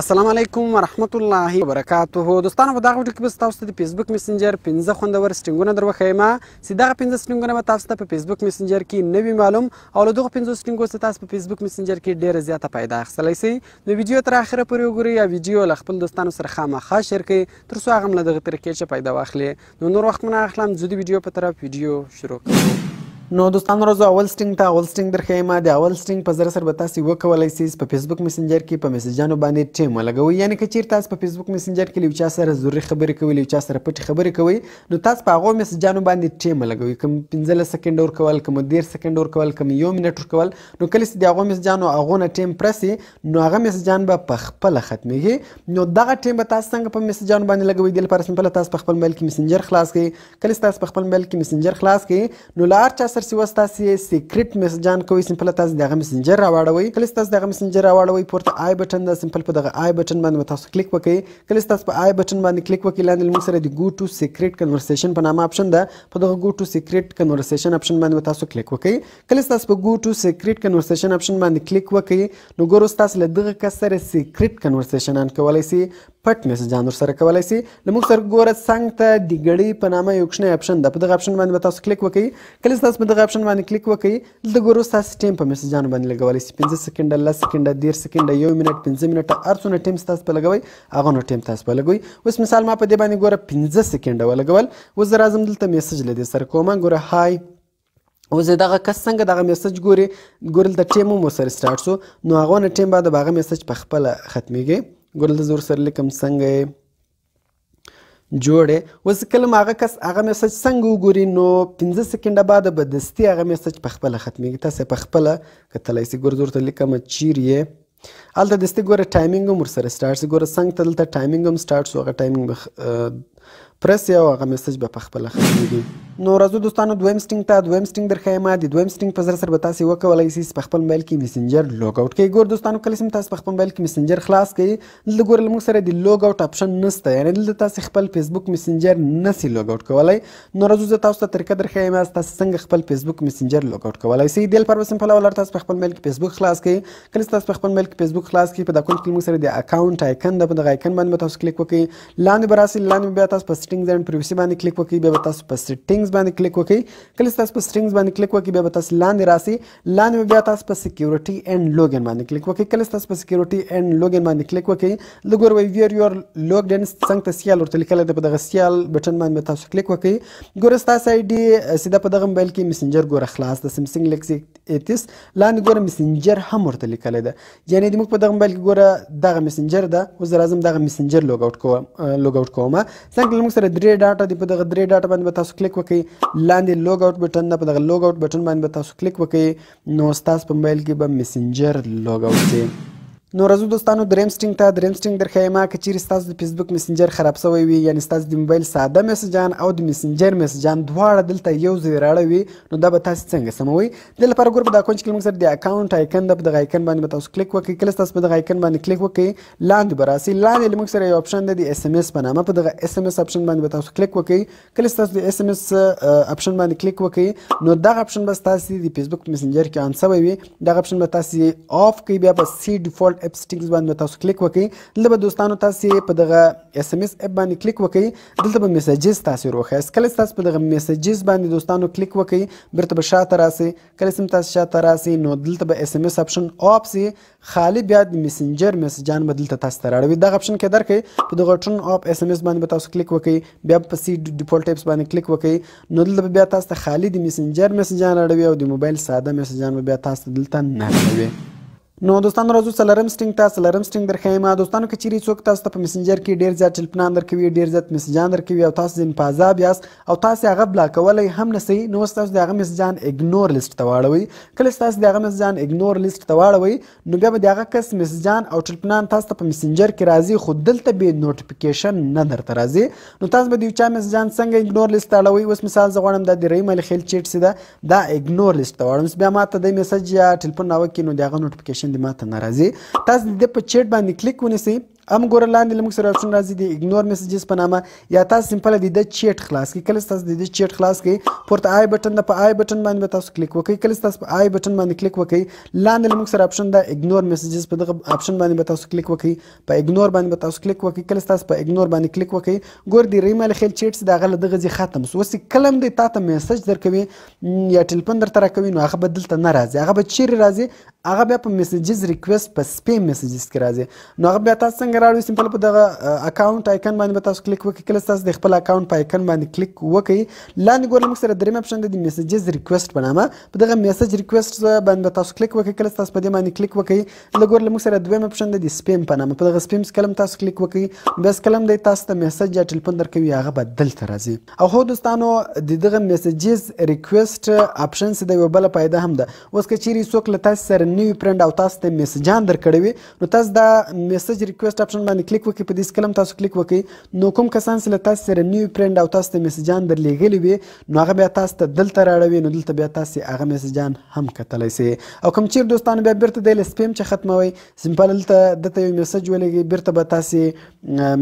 السلام علیکم ورحمت الله وبرکاته دوستانو په دغه ویډیو کې به تاسو ته د فیسبوک میسنجر 15 خوندور سټینګونه دروښیم سي دغه 15 سټینګونه به تاسو ته په فیسبوک میسنجر کې نوی معلوم او له دغه 15 سټینګو څخه تاسو په فیسبوک میسنجر کې ډیره زیاته پیدا اخیستلی سي نو ویډیو تر اخره پورې وګورئ یا ویډیو له خپل دوستانو سره خامخا شریک کړئ تر څو هغه له دغه طریقې څخه پیدا واخلي نو نور وخت نه اخلم زه د ویډیو په طرف ویډیو شروع کوم نو دوستانو راځو اول سټینګ ته اول سټینګ درخېما د اول سټینګ په زر سره به تاسو وکولای سئ په فیسبوک میسنجر کې په میسجانو باندې ټیم ولګوي یعنی که چیر تاسو په فیسبوک میسنجر کې لوي چا سره ضروري خبرې کوي لوي چا سره پټي خبرې کوي نو تاسو په هغه میسجانو باندې ټیم ولګوي کوم 15 سکند ور کول کوم 10 سکند ور کول کوم 1 منټ ور کول نو کله چې د هغه میسجانو هغه نه ټیم پرسي نو هغه میسجان به په خپل ختميږي نو دغه ټیم به تاسو څنګه په میسجانو باندې لګوي د لپاره سمپل تاسو په خپل موبایل کې میسنجر خلاص کړئ کله تاسو په خپل موبایل کې میسنجر خلاص کړئ نو لار چا سره تر سی وستا سی سیکریټ میسجان کوي سیمپل تاسو دغه میسنجر راوړوي کله تاسو دغه میسنجر راوړوي پورته آی بٹن د سیمپل په دغه آی بٹن باندې تاسو کلیک وکړئ کله تاسو په آی بٹن باندې کلیک وکړئ لاندې موږ سره د ګو ټو سیکریټ کنورسیشن په نامه آپشن ده په دغه ګو ټو سیکریټ کنورسیشن آپشن باندې تاسو کلیک وکړئ کله تاسو په ګو ټو سیکریټ کنورسیشن آپشن باندې کلیک وکړئ نو ګورو تاسو له دغه کس سره سیکریټ کنورسیشن ان کولای سي پټ میسجان ورسره کولی سي له موږ سره ګوره څنګ ته د ګړۍ په نامه یو کوچنی اپشن ده په دغه اپشن باندې به تاسو کلیک وکړئ کله چې تاسو په دغه اپشن باندې کلیک وکړئ دلته ګوره ستاسو ټایم په میسجانو باندې لګولی سي پنځه سکنډه لس سکنډه دېرش سکنډه یو منټ پنځه منټه هر څومره ټایم ستاسو په لګوئ هغه نو ټایم تاسو په لګوئ اوس مثال ما په دې باندې ګوره پنځه سکنډه ولګول اوس زه راځم دلته میسج له دې سره کوم ګوره هاي اوس دغه کس څنګه دغه میسج ګوري ګورل د ټیم مو سره سٹارټ سو نو هغه نه ټیم بعد دغه میسج په خپل ختميږي ګورل زور سره لیکم څنګه یې جوړه اوس کله هغه کس هغه میسج څنګه وګوري نو 15 سکنډه بعد به دستي هغه میسج په خپل ختمېږي تاسو په خپل کتلای سي ګور زور ته لیکم چیرې هلته دستي ګوره ټایمینګ هم ورسره سټارټ سي ګوره څنګه ته دلته ټایمینګ هم سټارټ سو هغه ټایمینګ به پرس یا هغه میسج به په خپله خبرېږي نو راځو دوستانو دویم سټینګ ته دویم سټینګ درخیمه د دویم سټینګ په سره سره به تاسو وکولای شئ په خپل موبایل کې میسنجر لوګ آوټ کې ګور دوستانو کله سم تاسو په خپل موبایل کې میسنجر خلاص کړئ دلته ګور موږ سره د لوګ آوټ اپشن نشته یعنی دلته تاسو خپل فیسبوک میسنجر نسی لوګ آوټ کولای نو راځو زه تاسو ته طریقه درخیمه تاسو څنګه خپل فیسبوک میسنجر لوګ آوټ کولای شئ دل پر وسم په لاول تاسو په خپل موبایل کې فیسبوک خلاص کړئ کله تاسو په خپل موبایل کې فیسبوک خلاص کړئ په دا کول کې موږ سره د اکاؤنٹ آیکن د دغه آیکن باندې تاسو کلیک وکړئ لاندې براسي لاندې بیا تاسو په سټینګز اینڈ پریوسی باندې کلیک وکړئ بیا تاسو په سټینګز سټرینګز باندې کلیک وکړئ کله تاسو په سټرینګز باندې کلیک وکړئ بیا به تاسو لاندې راسي لاندې بیا تاسو په سکیورټي اینڈ لوګن باندې کلیک وکړئ کله تاسو په سکیورټي اینڈ لوګن باندې کلیک وکړئ لګور وی ویئر یور لوګډ ان څنګه ته سیال ورته لیکل د دغه سیال بٹن باندې تاسو کلیک وکړئ ګور تاسو آی ډی سیده په دغه موبایل کې میسنجر ګور خلاص د سیمسنګ لیکسي 31 لاندې ګور میسنجر هم ورته لیکل ده یعنی د موږ په دغه موبایل کې ګور دغه میسنجر ده اوس راځم دغه میسنجر لوګ اوټ کوم لوګ اوټ کوم څنګه موږ سره درې ډاټا دی په دغه درې ډاټا باندې تاسو کلیک وکړئ کوي لاندې لوګ آوټ بټن نه په دغه لوګ آوټ بټن باندې به تاسو کلیک وکړئ نو ستاسو په موبایل کې به میسنجر لوګ آوټ دی نو راځو دوستانو دریم سټینګ ته دریم سټینګ درخیمه که چیرې ستاسو د فیسبوک میسنجر خراب سوی وي یعنی ستاسو د موبایل ساده میسجان او د میسنجر میسجان دواړه دلته یو ځای راړوي نو دا به تاسو څنګه سموي د لپاره ګور په دا کونج کې موږ سره د اکاونټ آیکن د دغه آیکن باندې تاسو کلیک وکړئ کله تاسو په دغه آیکن باندې کلیک وکړئ لاندې به راسي لاندې موږ سره یو اپشن دی د اس ام اس په نامه په دغه اس ام اس اپشن باندې تاسو کلیک وکړئ کله تاسو د اس ام اس اپشن باندې کلیک وکړئ نو دغه اپشن به تاسو د فیسبوک میسنجر کې آن سوی وي دغه اپشن به تاسو آف کوي بیا په سی ډیفالت اپ سټینګز باندې تاسو کلیک وکړئ دلته به دوستانو تاسو په دغه اس ام اس اپ باندې کلیک وکړئ دلته به میسجز تاسو روخه کله تاسو په دغه میسجز باندې دوستانو کلیک وکړئ برته به شاته راسي کله سم تاسو شاته راسي نو دلته به اس ام اس اپشن اپ سي خالی بیا د میسنجر میسجان بدل ته تاسو راړوي دغه اپشن کې درکې په دغه ټون اپ اس ام اس باندې تاسو کلیک وکړئ بیا په سی ډیفالت ټایپس باندې کلیک وکړئ نو دلته بیا تاسو ته خالی د میسنجر میسجان راړوي او د موبایل ساده میسجان بیا تاسو دلته نه راړوي نو دوستانو راځو سلرم سټینګ ته سلرم سټینګ درخېما دوستانو کې چیرې څوک تاسو ته په میسنجر کې ډیر ځات ټلیفون درکوي ډیر ځات میسجان درکوي او تاسو ځین پازاب یاست او تاسو هغه بلاکولای هم نسی نو تاسو دغه میسجان اګنور لیست ته واړوي کله تاسو دغه میسجان اګنور لیست ته واړوي نو بیا به دغه کس میسجان او ټلیفون تاسو ته په میسنجر کې راځي خو دلته به نوټیفیکیشن نه درته راځي نو تاسو به د چا میسجان څنګه اګنور لیست اړوي اوس مثال زه غواړم د ریمه خل چیټ سیده دا اګنور لیست ته واړم بیا ماته د میسج یا ټلیفون نو کې نو دغه نوټیفیکیشن شندې ماته ناراضي تاسو د په چیټ باندې کلیک ونیسئ ام ګور لاندې لمک سره اپشن راځي د اګنور میسجز په نامه یا تاسو سمپل د چیټ خلاص کی کله تاسو د چیټ خلاص کی پورته آی بٹن نه په آی بٹن باندې تاسو کلیک وکړئ کله تاسو په آی بٹن باندې کلیک وکړئ لاندې لمک سره اپشن د اګنور میسجز په دغه اپشن باندې تاسو کلیک وکړئ په اګنور باندې تاسو کلیک وکړئ کله تاسو په اګنور باندې کلیک وکړئ ګور دی ریمل خل چیټس دا غل دغه ځی ختم سو وس کلم دی تاسو میسج درکوي یا ټلیفون درته راکوي نو هغه بدلته نه راځي هغه به چیرې راځي هغه بیا په میسجز ریکوست په سپیم میسجز کې راځي نو هغه بیا تاسو څنګه څنګه راوړئ سمپل په دغه اکاونټ آیکن باندې به تاسو کلیک وکړئ کله تاسو د خپل اکاونټ په آیکن باندې کلیک وکړئ لاندې ګورئ موږ سره دریم اپشن د میسیجز ریکوست په نامه په دغه میسیج ریکوست باندې تاسو کلیک وکړئ کله تاسو په دې باندې کلیک وکړئ لګور لمو سره دویم اپشن د سپیم په نامه په دغه سپیم کلم تاسو کلیک وکړئ بس کلم د تاسو ته میسج یا ټلیفون درکوي هغه بدل تر راځي او هو دوستانو د دغه میسیجز ریکوست اپشن سره یو بل پیدا هم ده اوس که چیرې څوک له تاسو سره نیو پرند او تاسو ته میسجان درکړوي نو تاسو دا میسج ریکوست آپشن باندې کلیک وکړئ په دې کلم تاسو کلیک وکړئ نو کوم کسان چې تاسو سره نیو فرند او تاسو ته میسجان درلیږلی وي نو هغه بیا تاسو ته دلته راړوي نو دلته بیا تاسو هغه میسجان هم کتلی سي او کوم چیر دوستان بیا بیرته د سپیم چې ختموي سمپل دلته دته یو میسج ولګي بیرته به تاسو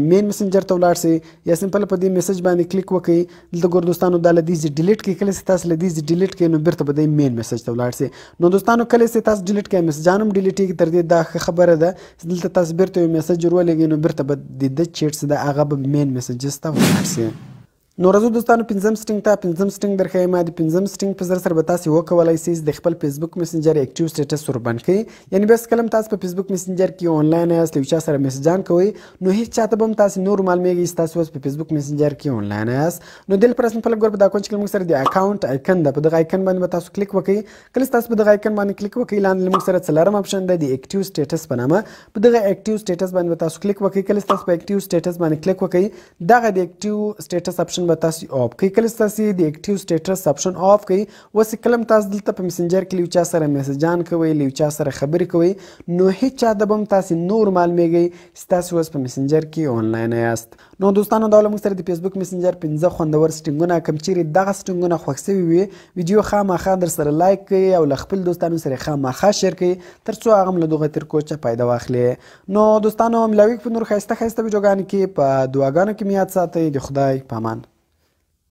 مین میسنجر ته ولاړ سي یا سمپل په دې میسج باندې کلیک وکړئ دلته ګور دوستانو د لدیز ډیلیټ کې کله تاسو لدیز ډیلیټ کې نو بیرته به د مین میسج ته ولاړ سي نو دوستانو کله تاسو ډیلیټ کې میسجانم ډیلیټ کې تر دې دا خبره ده دلته تاسو بیرته یو میسج چې ورولېږې نو بیرته به د ده چیټس د هغه به مین میسجز ته ولاړ شي نو راځو دوستانو پنځم سټینګ ته پنځم سټینګ درخوایم د پنځم سټینګ په سر سره به تاسو وکولای سئ د خپل فیسبوک میسنجر اکټیو سټیټس وربند کړئ یعنی بس کلم تاسو په فیسبوک میسنجر کې آنلاین یاست یو چا سره میسجان کوئ نو هیڅ چاته به تاسو نور معلومیږي تاسو اوس په فیسبوک میسنجر کې آنلاین یاست نو دل پرسن په لګور په دا کون چې موږ سره د اکاونټ آیکن د په دغه آیکن باندې تاسو کلیک وکړئ کله تاسو په دغه آیکن باندې کلیک وکړئ لاندې موږ سره څلرم اپشن دی د اکټیو سټیټس په نامه په دغه اکټیو سټیټس باندې تاسو کلیک وکړئ کله تاسو په اکټیو سټیټس باندې کلیک وکړئ دغه د اکټیو سټیټس اپشن به تاسو اپ کوي کله تاسو د اکټیو سټیټس اپشن اف کوي وس کلم تاسو دلته په میسنجر کې لوچا سره میسجان کوي لوچا سره خبرې کوي نو هیڅ چا د بم تاسو نور معلومیږي تاسو وس په میسنجر کې آنلاین یاست نو دوستانو دا موږ سره د فیسبوک میسنجر 15 خوندور سټینګونه کم چیرې دغه سټینګونه خوښوي وي ویډیو خامخا در سره لایک کړئ او له خپل دوستانو سره خامخا شیر کړئ ترڅو هغه له دغه تر کوچه پیدا واخلي نو دوستانو ملاوي په نور خسته خسته ویډیوګان کې په دعاګانو کې میات ساتي د خدای پامان